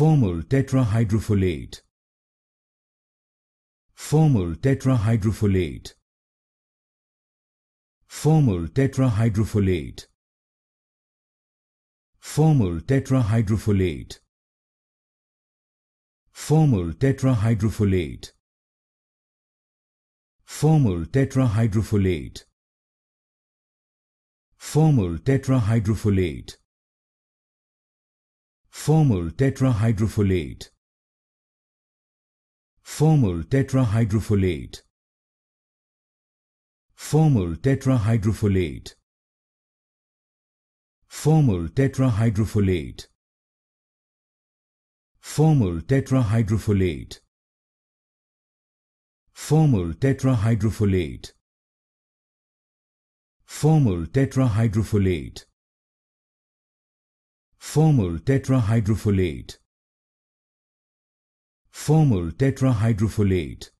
Formal tetrahydrofolate. Formal tetrahydrofolate. Formal tetrahydrofolate. Formal tetrahydrofolate. Formal tetrahydrofolate. Formal tetrahydrofolate. Formal tetrahydrofolate. Formal tetrahydrofolate. Formal tetrahydrofolate. Formal tetrahydrofolate. Formal tetrahydrofolate. Formal tetrahydrofolate. Formal tetrahydrofolate. Formal tetrahydrofolate. Formal tetrahydrofolate. Formal tetrahydrofolate.